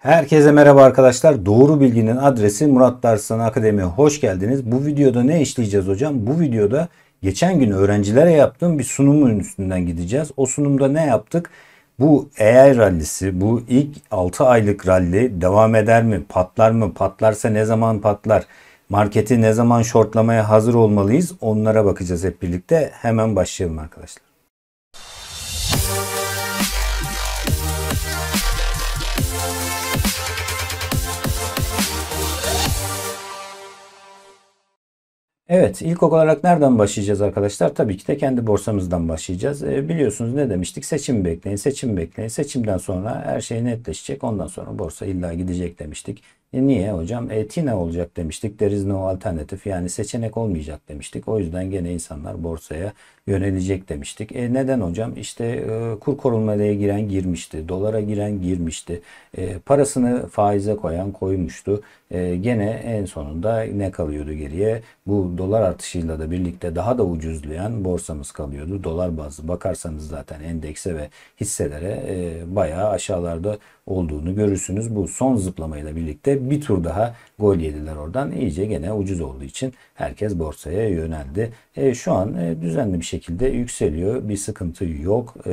Herkese merhaba arkadaşlar. Doğru Bilginin adresi Murat Darslan Akademi. Hoş geldiniz. Bu videoda ne işleyeceğiz hocam? Bu videoda geçen gün öğrencilere yaptığım bir sunumun üstünden gideceğiz. O sunumda ne yaptık? Bu AI rallisi, bu ilk 6 aylık ralli devam eder mi? Patlar mı? Patlarsa ne zaman patlar? Marketi ne zaman shortlamaya hazır olmalıyız? Onlara bakacağız hep birlikte. Hemen başlayalım arkadaşlar. Evet ilk olarak nereden başlayacağız arkadaşlar? Tabii ki de kendi borsamızdan başlayacağız. E, biliyorsunuz ne demiştik? Seçim bekleyin, seçim bekleyin. Seçimden sonra her şey netleşecek. Ondan sonra borsa illa gidecek demiştik. E niye hocam? E TİNA olacak demiştik. There is no alternatif. Yani seçenek olmayacak demiştik. O yüzden gene insanlar borsaya yönelecek demiştik. E neden hocam? İşte e, kur korunmaya giren girmişti. Dolara giren girmişti. E, parasını faize koyan koymuştu. E, gene en sonunda ne kalıyordu geriye? Bu dolar artışıyla da birlikte daha da ucuzlayan borsamız kalıyordu. Dolar bazlı bakarsanız zaten endekse ve hisselere e, bayağı aşağılarda olduğunu görürsünüz. Bu son zıplamayla birlikte bir tur daha gol yediler oradan. İyice gene ucuz olduğu için herkes borsaya yöneldi. E, şu an e, düzenli bir şekilde yükseliyor. Bir sıkıntı yok e,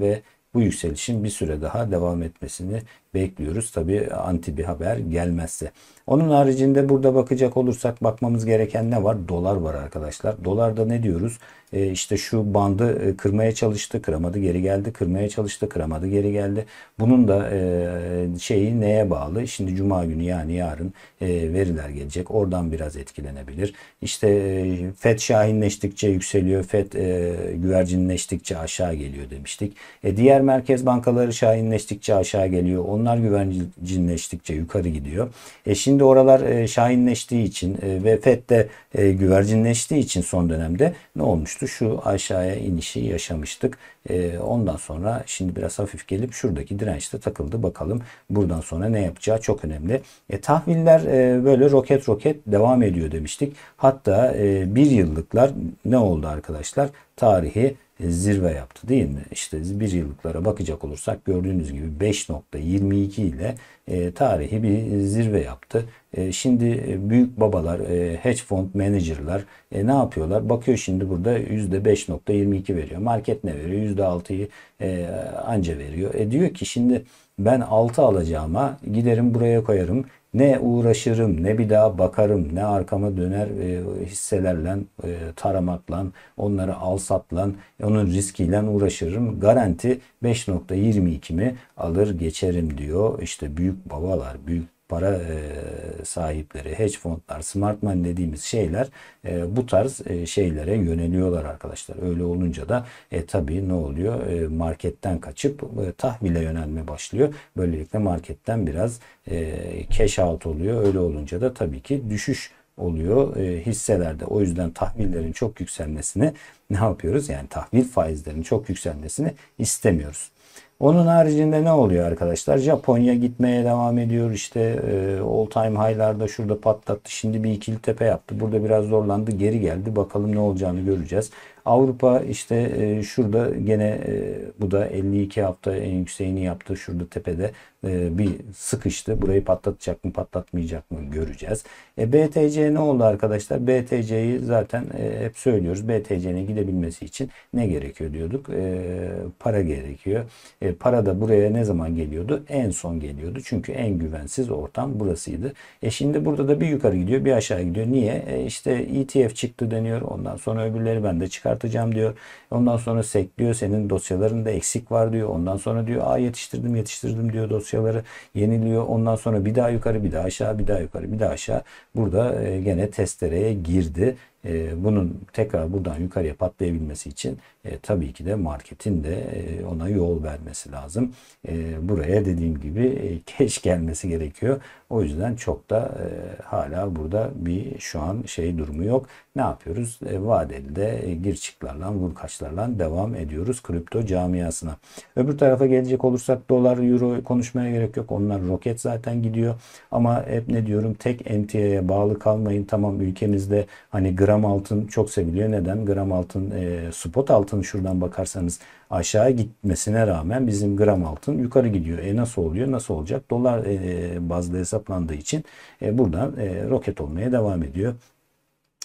ve bu yükselişin bir süre daha devam etmesini bekliyoruz. Tabi anti bir haber gelmezse. Onun haricinde burada bakacak olursak bakmamız gereken ne var? Dolar var arkadaşlar. Dolarda ne diyoruz? E, işte şu bandı e, kırmaya çalıştı, kıramadı, geri geldi, kırmaya çalıştı, kıramadı, geri geldi. Bunun da e, şeyi neye bağlı? Şimdi cuma günü yani yarın e, veriler gelecek. Oradan biraz etkilenebilir. İşte FED şahinleştikçe yükseliyor, FED güvercinleştikçe aşağı geliyor demiştik. diğer merkez bankaları şahinleştikçe aşağı geliyor. Onlar güvercinleştikçe yukarı gidiyor. şimdi oralar şahinleştiği için ve FED de güvercinleştiği için son dönemde ne olmuştu? olmuştu. Şu aşağıya inişi yaşamıştık. Ee, ondan sonra şimdi biraz hafif gelip şuradaki dirençte takıldı. Bakalım buradan sonra ne yapacağı çok önemli. E, tahviller e, böyle roket roket devam ediyor demiştik. Hatta e, bir yıllıklar ne oldu arkadaşlar? Tarihi e, zirve yaptı değil mi? İşte bir yıllıklara bakacak olursak gördüğünüz gibi 5.22 ile e, tarihi bir zirve yaptı. E, şimdi e, büyük babalar, e, hedge fund managerlar e, ne yapıyorlar? Bakıyor şimdi burada %5.22 veriyor. Market ne veriyor? %6'yı e, anca veriyor. E, diyor ki şimdi ben 6 alacağıma giderim buraya koyarım. Ne uğraşırım, ne bir daha bakarım, ne arkama döner e, hisselerle, e, taramakla, onları al satla, onun riskiyle uğraşırım. Garanti 5.22'mi alır geçerim diyor. İşte büyük babalar, büyük para e, sahipleri, hedge fondlar, smart money dediğimiz şeyler e, bu tarz e, şeylere yöneliyorlar arkadaşlar. Öyle olunca da e, tabii ne oluyor? E, marketten kaçıp e, tahvile yönelme başlıyor. Böylelikle marketten biraz e, cash out oluyor. Öyle olunca da tabii ki düşüş oluyor e, hisselerde. O yüzden tahvillerin çok yükselmesini ne yapıyoruz? Yani tahvil faizlerinin çok yükselmesini istemiyoruz. Onun haricinde ne oluyor arkadaşlar? Japonya gitmeye devam ediyor. İşte e, all time high'larda şurada patlattı. Şimdi bir ikili tepe yaptı. Burada biraz zorlandı. Geri geldi. Bakalım ne olacağını göreceğiz. Avrupa işte e, şurada gene e, bu da 52 hafta en yükseğini yaptı. Şurada tepede e, bir sıkıştı. Burayı patlatacak mı patlatmayacak mı göreceğiz. E, BTC ne oldu arkadaşlar? BTC'yi zaten e, hep söylüyoruz. BTC'nin gidebilmesi için ne gerekiyor diyorduk? E, para gerekiyor. E, para da buraya ne zaman geliyordu? En son geliyordu. Çünkü en güvensiz ortam burasıydı. E şimdi burada da bir yukarı gidiyor bir aşağı gidiyor. Niye? E, işte ETF çıktı deniyor. Ondan sonra öbürleri ben de çıkarttım çıkartacağım diyor. Ondan sonra sek diyor senin dosyalarında eksik var diyor. Ondan sonra diyor aa yetiştirdim yetiştirdim diyor dosyaları yeniliyor. Ondan sonra bir daha yukarı bir daha aşağı bir daha yukarı bir daha aşağı. Burada e, gene testereye girdi. E, bunun tekrar buradan yukarıya patlayabilmesi için e, tabii ki de marketin de e, ona yol vermesi lazım. E, buraya dediğim gibi e, keş gelmesi gerekiyor. O yüzden çok da e, hala burada bir şu an şey durumu yok ne yapıyoruz? E, vadeli de e, gir çıklarla, vur kaçlarla devam ediyoruz kripto camiasına. Öbür tarafa gelecek olursak dolar, euro konuşmaya gerek yok. Onlar roket zaten gidiyor. Ama hep ne diyorum tek emtiaya bağlı kalmayın. Tamam ülkemizde hani gram altın çok seviliyor. Neden? Gram altın, e, spot altın şuradan bakarsanız aşağı gitmesine rağmen bizim gram altın yukarı gidiyor. E nasıl oluyor? Nasıl olacak? Dolar e, e bazlı hesaplandığı için e, buradan e, roket olmaya devam ediyor.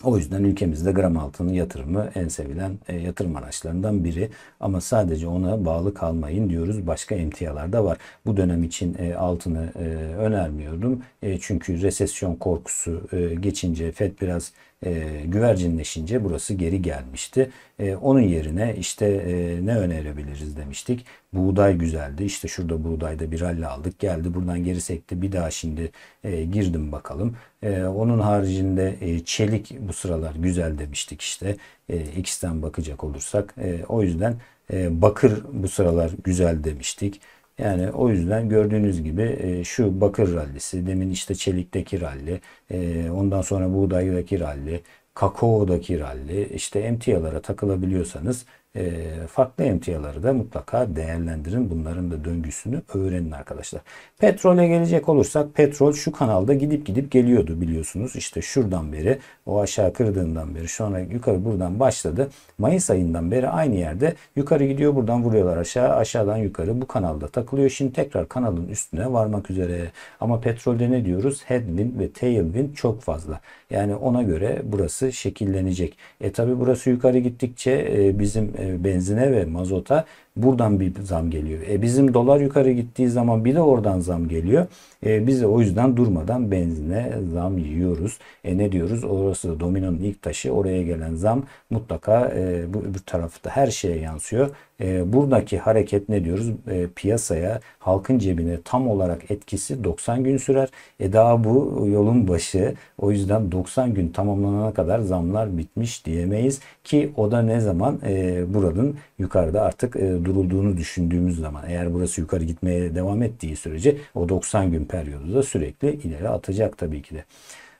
O yüzden ülkemizde gram altının yatırımı en sevilen e, yatırım araçlarından biri. Ama sadece ona bağlı kalmayın diyoruz. Başka emtialar da var. Bu dönem için e, altını e, önermiyordum. E, çünkü resesyon korkusu e, geçince FED biraz e, güvercinleşince burası geri gelmişti. E, onun yerine işte e, ne önerebiliriz demiştik. Buğday güzeldi. İşte şurada buğdayda bir halle aldık. Geldi buradan geri sekti. Bir daha şimdi e, girdim bakalım. E, onun haricinde e, çelik bu sıralar güzel demiştik işte. E, X'ten bakacak olursak. E, o yüzden e, bakır bu sıralar güzel demiştik. Yani o yüzden gördüğünüz gibi e, şu bakır rallisi, demin işte çelikteki ralli, e, ondan sonra buğdaydaki ralli, kakaodaki ralli, işte emtialara takılabiliyorsanız ee, farklı emtiaları da mutlaka değerlendirin. Bunların da döngüsünü öğrenin arkadaşlar. Petrole gelecek olursak petrol şu kanalda gidip gidip geliyordu biliyorsunuz. İşte şuradan beri o aşağı kırdığından beri sonra yukarı buradan başladı. Mayıs ayından beri aynı yerde yukarı gidiyor buradan vuruyorlar aşağı aşağıdan yukarı bu kanalda takılıyor. Şimdi tekrar kanalın üstüne varmak üzere. Ama petrolde ne diyoruz? Headwind ve tailwind çok fazla. Yani ona göre burası şekillenecek. E tabi burası yukarı gittikçe e, bizim e, e, benzine ve mazota Buradan bir zam geliyor. E bizim dolar yukarı gittiği zaman bir de oradan zam geliyor. E biz de o yüzden durmadan benzine zam yiyoruz. E ne diyoruz? Orası dominonun ilk taşı. Oraya gelen zam mutlaka e, bu öbür tarafta her şeye yansıyor. E, buradaki hareket ne diyoruz? E, piyasaya, halkın cebine tam olarak etkisi 90 gün sürer. E daha bu yolun başı. O yüzden 90 gün tamamlanana kadar zamlar bitmiş diyemeyiz ki o da ne zaman e, buranın yukarıda artık e, durulduğunu düşündüğümüz zaman eğer burası yukarı gitmeye devam ettiği sürece o 90 gün periyodu da sürekli ileri atacak tabii ki de.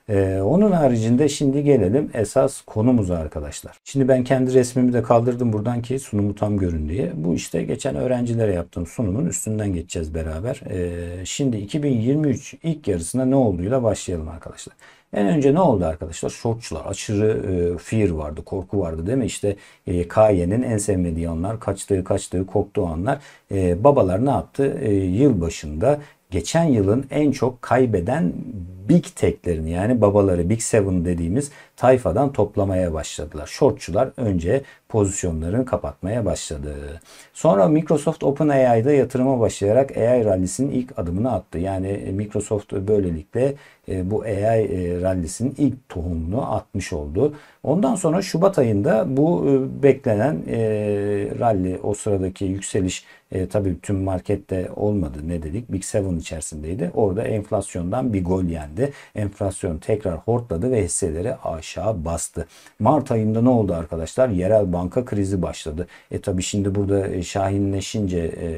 Ee, onun haricinde şimdi gelelim esas konumuza arkadaşlar. Şimdi ben kendi resmimi de kaldırdım buradan ki sunumu tam görün diye. Bu işte geçen öğrencilere yaptığım sunumun üstünden geçeceğiz beraber. Ee, şimdi 2023 ilk yarısına ne olduğuyla başlayalım arkadaşlar. En önce ne oldu arkadaşlar? Shortçular. Aşırı e, fear vardı, korku vardı değil mi? İşte e, Kaye'nin en sevmediği anlar, kaçtığı kaçtığı korktuğu anlar. E, babalar ne yaptı? E, başında geçen yılın en çok kaybeden big tech'lerini yani babaları big seven dediğimiz tayfadan toplamaya başladılar. Shortçular önce pozisyonlarını kapatmaya başladı. Sonra Microsoft OpenAI'da yatırıma başlayarak AI rallisinin ilk adımını attı. Yani e, Microsoft böylelikle e, bu AI e, rallisinin ilk tohumunu atmış oldu. Ondan sonra Şubat ayında bu beklenen rally, o sıradaki yükseliş e, tabii tüm markette olmadı. Ne dedik? Big Seven içerisindeydi. Orada enflasyondan bir gol yendi. Enflasyon tekrar hortladı ve hisseleri aşağı aşağı bastı. Mart ayında ne oldu arkadaşlar? Yerel banka krizi başladı. E tabi şimdi burada e, şahinleşince e,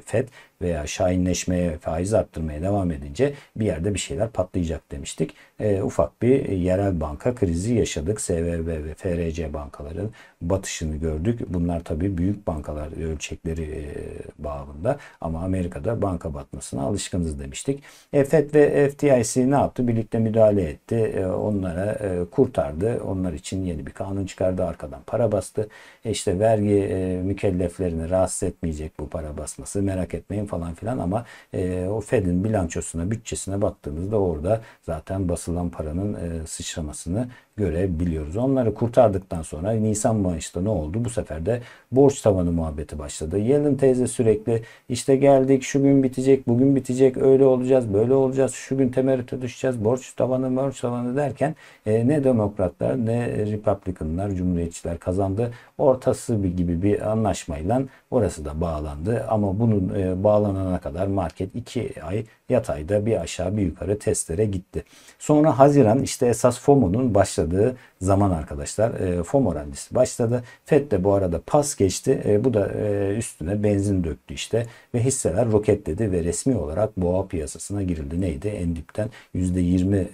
FED veya şahinleşmeye, faiz arttırmaya devam edince bir yerde bir şeyler patlayacak demiştik. E, ufak bir yerel banka krizi yaşadık. SVB ve FRC bankaların batışını gördük. Bunlar tabii büyük bankalar ölçekleri e, bağında ama Amerika'da banka batmasına alışkınız demiştik. E, FED ve FDIC ne yaptı? Birlikte müdahale etti. E, onlara e, kurtardı. Onlar için yeni bir kanun çıkardı. Arkadan para bastı. E, işte vergi e, mükelleflerini rahatsız etmeyecek bu para basması. Merak etmeyin falan filan ama e, o Fed'in bilançosuna, bütçesine baktığımızda orada zaten basılan paranın e, sıçramasını görebiliyoruz. Onları kurtardıktan sonra Nisan başta ne oldu? Bu sefer de borç tavanı muhabbeti başladı. Yalın teyze sürekli işte geldik şu gün bitecek, bugün bitecek, öyle olacağız, böyle olacağız, şu gün temerrüte düşeceğiz, borç tavanı, borç tavanı derken e, ne demokratlar ne republikanlar, cumhuriyetçiler kazandı. Ortası bir gibi bir anlaşmayla orası da bağlandı. Ama bunun e, bağlanana kadar market 2 ay yatayda bir aşağı bir yukarı testlere gitti. Sonra Haziran işte esas FOMO'nun başladığı zaman arkadaşlar. E, FOMO rallisi başladı. FED de bu arada pas geçti. E, bu da e, üstüne benzin döktü işte ve hisseler roketledi ve resmi olarak boğa piyasasına girildi. Neydi? En dipten %20 e,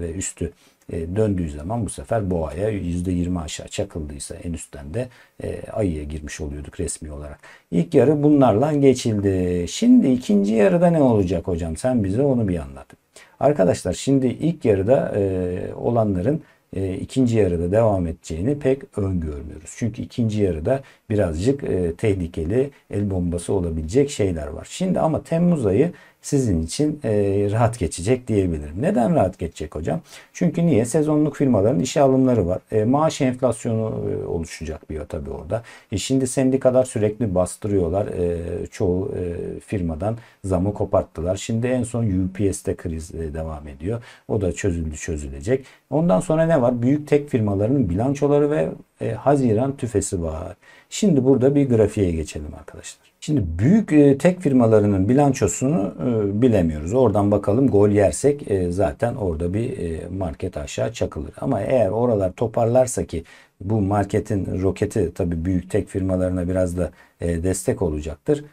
ve üstü e, döndüğü zaman bu sefer boğaya %20 aşağı çakıldıysa en üstten de e, ayıya girmiş oluyorduk resmi olarak. İlk yarı bunlarla geçildi. Şimdi ikinci yarıda ne olacak hocam? Sen bize onu bir anlat. Arkadaşlar şimdi ilk yarıda e, olanların ikinci yarıda devam edeceğini pek öngörmüyoruz. Çünkü ikinci yarıda birazcık tehlikeli el bombası olabilecek şeyler var. Şimdi ama Temmuz ayı sizin için e, rahat geçecek diyebilirim. Neden rahat geçecek hocam? Çünkü niye? Sezonluk firmaların işe alımları var. E, maaş enflasyonu e, oluşacak bir tabii orada. E, şimdi sendikalar sürekli bastırıyorlar. E, çoğu e, firmadan zamı koparttılar. Şimdi en son UPS'te kriz e, devam ediyor. O da çözüldü çözülecek. Ondan sonra ne var? Büyük tek firmaların bilançoları ve e, Haziran tüfesi var. Şimdi burada bir grafiğe geçelim arkadaşlar. Şimdi büyük e, tek firmalarının bilançosunu e, bilemiyoruz. Oradan bakalım gol yersek e, zaten orada bir market aşağı çakılır. Ama eğer oralar toparlarsa ki bu marketin roketi tabii büyük tek firmalarına biraz da destek olacaktır.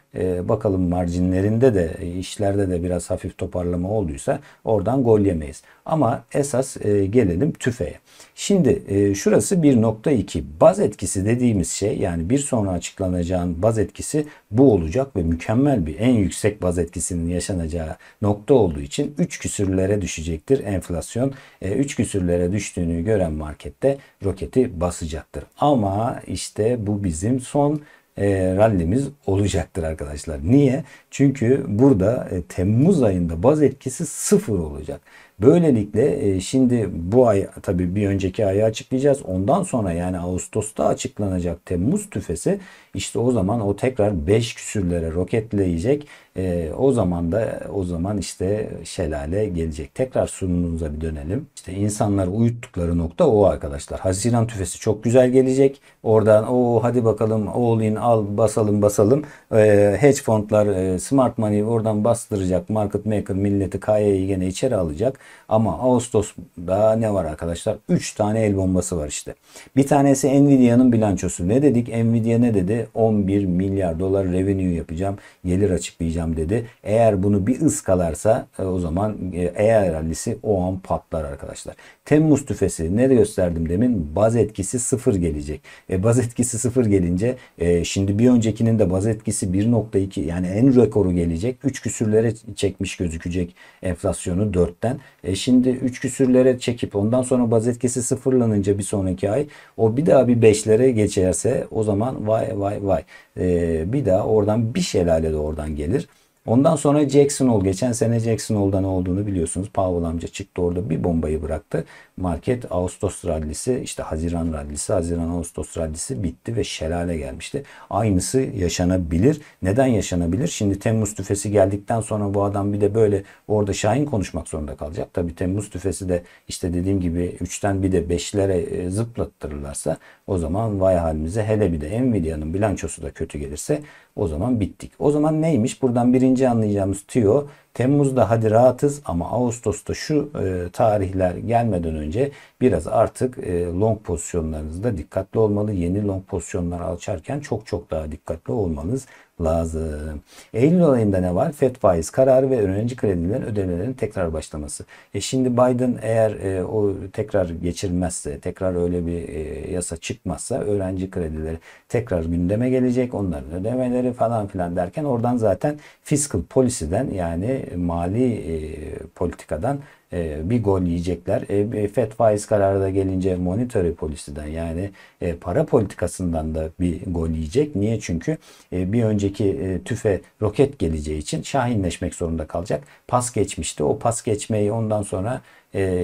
bakalım marjinlerinde de işlerde de biraz hafif toparlama olduysa oradan gol yemeyiz. Ama esas e, gelelim tüfeğe. Şimdi e, şurası 1.2 baz etkisi dediğimiz şey yani bir sonra açıklanacağın baz etkisi bu olacak ve mükemmel bir en yüksek baz etkisinin yaşanacağı nokta olduğu için 3 küsürlere düşecektir enflasyon. 3 e, küsürlere düştüğünü gören markette roketi basacaktır. Ama işte bu bizim son e, rallimiz olacaktır arkadaşlar. Niye? Çünkü burada e, Temmuz ayında baz etkisi sıfır olacak. Böylelikle e, şimdi bu ay tabii bir önceki ayı açıklayacağız. Ondan sonra yani Ağustos'ta açıklanacak Temmuz tüfesi işte o zaman o tekrar 5 küsürlere roketleyecek e, o zaman da o zaman işte şelale gelecek. Tekrar sunumunuza bir dönelim. İşte insanlar uyuttukları nokta o arkadaşlar. Haziran tüfesi çok güzel gelecek. Oradan o hadi bakalım all in al basalım basalım. E, hedge fondlar e, smart money oradan bastıracak. Market maker milleti KY'yi gene içeri alacak. Ama Ağustos'da ne var arkadaşlar? 3 tane el bombası var işte. Bir tanesi Nvidia'nın bilançosu. Ne dedik? Nvidia ne dedi? 11 milyar dolar revenue yapacağım. Gelir açıklayacağım yapacağım dedi. Eğer bunu bir ıskalarsa e, o zaman e, eğer rallisi o an patlar arkadaşlar. Temmuz tüfesi ne de gösterdim demin baz etkisi sıfır gelecek. E, baz etkisi sıfır gelince e, şimdi bir öncekinin de baz etkisi 1.2 yani en rekoru gelecek. 3 küsürlere çekmiş gözükecek enflasyonu 4'ten. E, şimdi 3 küsürlere çekip ondan sonra baz etkisi sıfırlanınca bir sonraki ay o bir daha bir 5'lere geçerse o zaman vay vay vay e, bir daha oradan bir şelale de oradan gelir. Ondan sonra Jackson Hole. Geçen sene Jackson Hole'da ne olduğunu biliyorsunuz. Powell amca çıktı orada bir bombayı bıraktı. Market Ağustos rallisi işte Haziran rallisi Haziran Ağustos rallisi bitti ve şelale gelmişti. Aynısı yaşanabilir. Neden yaşanabilir? Şimdi Temmuz tüfesi geldikten sonra bu adam bir de böyle orada Şahin konuşmak zorunda kalacak. Tabii Temmuz tüfesi de işte dediğim gibi 3'ten bir de 5'lere e, zıplattırırlarsa o zaman vay halimize hele bir de Nvidia'nın bilançosu da kötü gelirse o zaman bittik. O zaman neymiş? Buradan birinci anlayacağımız tüyo Temmuz'da hadi rahatız ama Ağustos'ta şu e, tarihler gelmeden önce biraz artık e, long pozisyonlarınızda dikkatli olmalı. Yeni long pozisyonlar açarken çok çok daha dikkatli olmanız lazım. Eylül ayında ne var? FED faiz kararı ve öğrenci kredilerin ödemelerinin tekrar başlaması. E şimdi Biden eğer e, o tekrar geçirmezse, tekrar öyle bir e, yasa çıkmazsa öğrenci kredileri tekrar gündeme gelecek. Onların ödemeleri falan filan derken oradan zaten fiscal policy'den yani mali e, politikadan e, bir gol yiyecekler. E, FED faiz kararı da gelince monetary policy'den yani e, para politikasından da bir gol yiyecek. Niye? Çünkü e, bir önceki e, tüfe roket geleceği için şahinleşmek zorunda kalacak. Pas geçmişti. O pas geçmeyi ondan sonra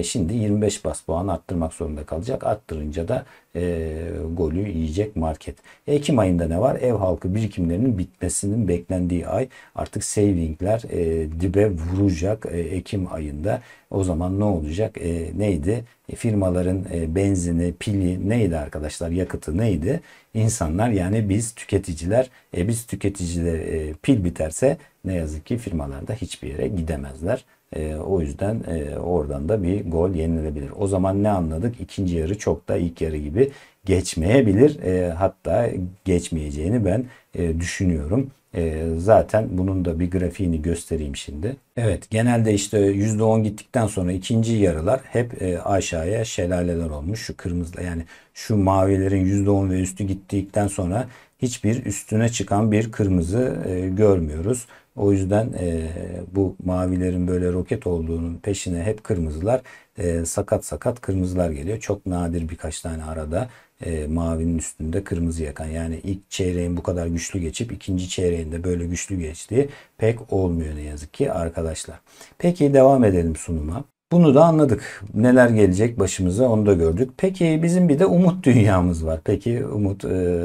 şimdi 25 bas puan arttırmak zorunda kalacak. Arttırınca da e, golü yiyecek market. Ekim ayında ne var? Ev halkı birikimlerinin bitmesinin beklendiği ay. Artık savingler e, dibe vuracak e, Ekim ayında. O zaman ne olacak? E, neydi? E, firmaların e, benzini, pili neydi arkadaşlar? Yakıtı neydi? İnsanlar yani biz tüketiciler, e, biz tüketiciler e, pil biterse ne yazık ki firmalar da hiçbir yere gidemezler. E, o yüzden e, oradan da bir gol yenilebilir. O zaman ne anladık? İkinci yarı çok da ilk yarı gibi geçmeyebilir. E, hatta geçmeyeceğini ben e, düşünüyorum. Ee, zaten bunun da bir grafiğini göstereyim şimdi. Evet genelde işte %10 gittikten sonra ikinci yarılar hep e, aşağıya şelaleler olmuş. Şu kırmızı yani şu mavilerin %10 ve üstü gittikten sonra hiçbir üstüne çıkan bir kırmızı e, görmüyoruz. O yüzden e, bu mavilerin böyle roket olduğunun peşine hep kırmızılar sakat sakat kırmızılar geliyor. Çok nadir birkaç tane arada e, mavinin üstünde kırmızı yakan. Yani ilk çeyreğin bu kadar güçlü geçip ikinci çeyreğinde böyle güçlü geçtiği pek olmuyor ne yazık ki arkadaşlar. Peki devam edelim sunuma. Bunu da anladık. Neler gelecek başımıza onu da gördük. Peki bizim bir de umut dünyamız var. Peki umut e,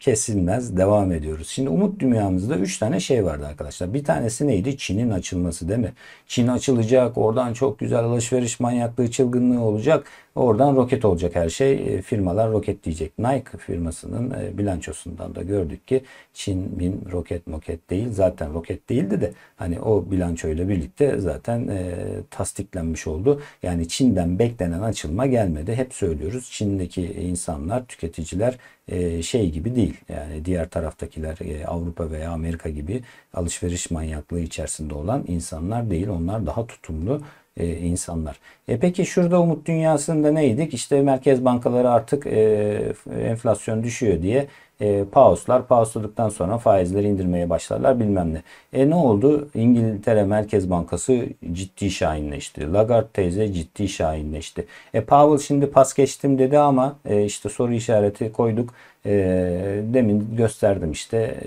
kesilmez devam ediyoruz. Şimdi umut dünyamızda 3 tane şey vardı arkadaşlar. Bir tanesi neydi? Çin'in açılması değil mi? Çin açılacak. Oradan çok güzel alışveriş manyaklığı çılgınlığı olacak. Oradan roket olacak her şey. E, firmalar roket diyecek. Nike firmasının e, bilançosundan da gördük ki Çin bin roket moket değil. Zaten roket değildi de hani o bilançoyla birlikte zaten e, tasdiklenmiş oldu. Yani Çin'den beklenen açılma gelmedi. Hep söylüyoruz. Çin'deki insanlar, tüketiciler e, şey gibi değil. Yani diğer taraftakiler e, Avrupa veya Amerika gibi alışveriş manyaklığı içerisinde olan insanlar değil. Onlar daha tutumlu e, insanlar. E peki şurada umut dünyasında neydik? İşte merkez bankaları artık e, enflasyon düşüyor diye e, pauslar, pausladıktan sonra faizleri indirmeye başlarlar bilmem ne. E ne oldu? İngiltere Merkez Bankası ciddi şahinleşti. Lagarde teyze ciddi şahinleşti. E Powell şimdi pas geçtim dedi ama e, işte soru işareti koyduk. E, demin gösterdim işte e,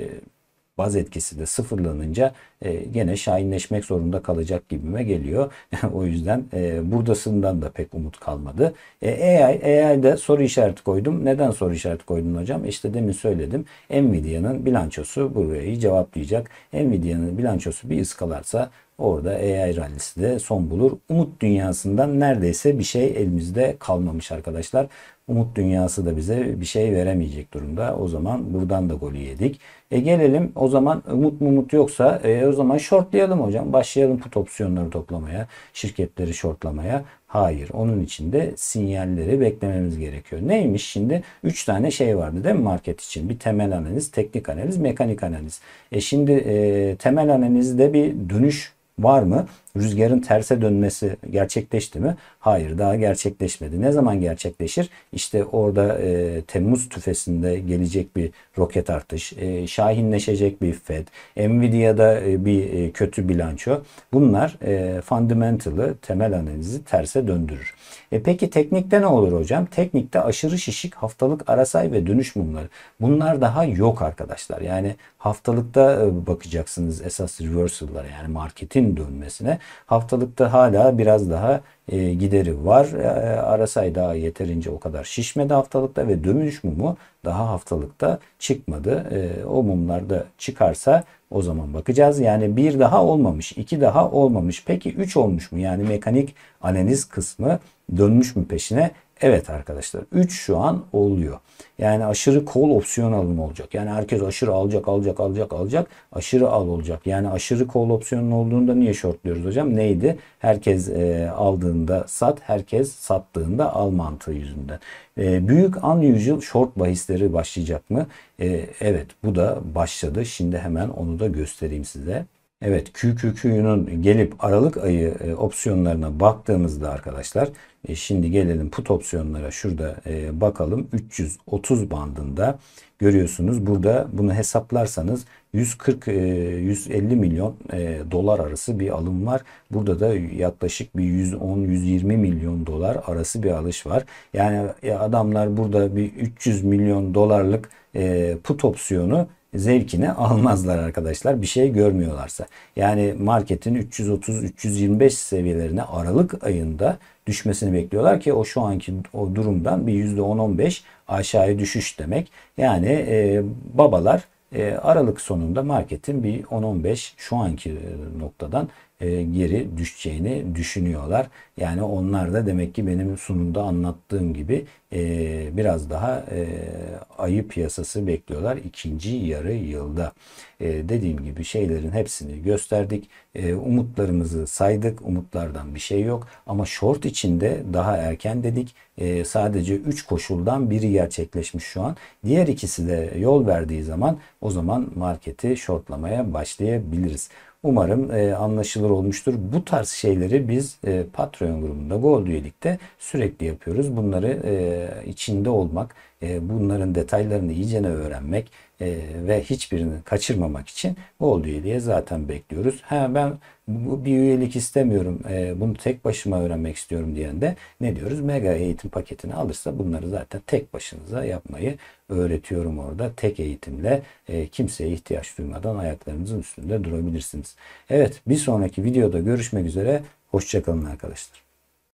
baz etkisi de sıfırlanınca e, gene şahinleşmek zorunda kalacak gibime geliyor. o yüzden e, buradasından da pek umut kalmadı. E, AI, AI'de soru işareti koydum. Neden soru işareti koydum hocam? İşte demin söyledim. Nvidia'nın bilançosu burayı cevaplayacak. Nvidia'nın bilançosu bir ıskalarsa Orada AI rallisi de son bulur. Umut dünyasından neredeyse bir şey elimizde kalmamış arkadaşlar. Umut dünyası da bize bir şey veremeyecek durumda. O zaman buradan da golü yedik. E gelelim o zaman umut mu umut yoksa e, o zaman shortlayalım hocam. Başlayalım put opsiyonları toplamaya, şirketleri shortlamaya. Hayır. Onun için de sinyalleri beklememiz gerekiyor. Neymiş şimdi? 3 tane şey vardı değil mi market için? Bir temel analiz, teknik analiz, mekanik analiz. E şimdi e, temel analizde bir dönüş var mı? rüzgarın terse dönmesi gerçekleşti mi? Hayır daha gerçekleşmedi. Ne zaman gerçekleşir? İşte orada e, Temmuz tüfesinde gelecek bir roket artış, e, şahinleşecek bir FED, Nvidia'da e, bir e, kötü bilanço. Bunlar e, fundamental'ı, temel analizi terse döndürür. E peki teknikte ne olur hocam? Teknikte aşırı şişik haftalık arasay ve dönüş mumları. Bunlar daha yok arkadaşlar. Yani haftalıkta e, bakacaksınız esas reversal'lara yani marketin dönmesine haftalıkta hala biraz daha e, gideri var. E, Arasay daha yeterince o kadar şişmedi haftalıkta ve dönüş mumu daha haftalıkta çıkmadı. E, o mumlar da çıkarsa o zaman bakacağız. Yani bir daha olmamış, iki daha olmamış. Peki üç olmuş mu? Yani mekanik analiz kısmı dönmüş mü peşine? Evet arkadaşlar 3 şu an oluyor. Yani aşırı kol opsiyon alımı olacak. Yani herkes aşırı alacak alacak alacak alacak. Aşırı al olacak. Yani aşırı kol opsiyonun olduğunda niye shortluyoruz hocam? Neydi? Herkes e, aldığında sat, herkes sattığında al mantığı yüzünden. E, büyük unusual short bahisleri başlayacak mı? E, evet bu da başladı. Şimdi hemen onu da göstereyim size. Evet QQQ'nun gelip Aralık ayı e, opsiyonlarına baktığımızda arkadaşlar e, şimdi gelelim put opsiyonlara şurada e, bakalım 330 bandında görüyorsunuz burada bunu hesaplarsanız 140 e, 150 milyon e, dolar arası bir alım var. Burada da yaklaşık bir 110-120 milyon dolar arası bir alış var. Yani e, adamlar burada bir 300 milyon dolarlık e, put opsiyonu zevkine almazlar arkadaşlar. Bir şey görmüyorlarsa. Yani marketin 330-325 seviyelerine Aralık ayında düşmesini bekliyorlar ki o şu anki o durumdan bir %10-15 aşağıya düşüş demek. Yani e, babalar e, Aralık sonunda marketin bir 10-15 şu anki e, noktadan e, geri düşeceğini düşünüyorlar. Yani onlar da demek ki benim sunumda anlattığım gibi e, biraz daha e, ayı piyasası bekliyorlar ikinci yarı yılda. E, dediğim gibi şeylerin hepsini gösterdik. E, umutlarımızı saydık. Umutlardan bir şey yok. Ama short içinde daha erken dedik. E, sadece 3 koşuldan biri gerçekleşmiş şu an. Diğer ikisi de yol verdiği zaman o zaman marketi shortlamaya başlayabiliriz. Umarım e, anlaşılır olmuştur. Bu tarz şeyleri biz e, Patreon oyun grubunda, Goldu üyelikte sürekli yapıyoruz. Bunları e, içinde olmak, e, bunların detaylarını iyicene öğrenmek e, ve hiçbirini kaçırmamak için Goldu Lig'e zaten bekliyoruz. Ha ben bu bir üyelik istemiyorum, e, bunu tek başıma öğrenmek istiyorum diyen de ne diyoruz? Mega eğitim paketini alırsa bunları zaten tek başınıza yapmayı öğretiyorum orada. Tek eğitimle e, kimseye ihtiyaç duymadan ayaklarınızın üstünde durabilirsiniz. Evet bir sonraki videoda görüşmek üzere. Hoşçakalın arkadaşlar.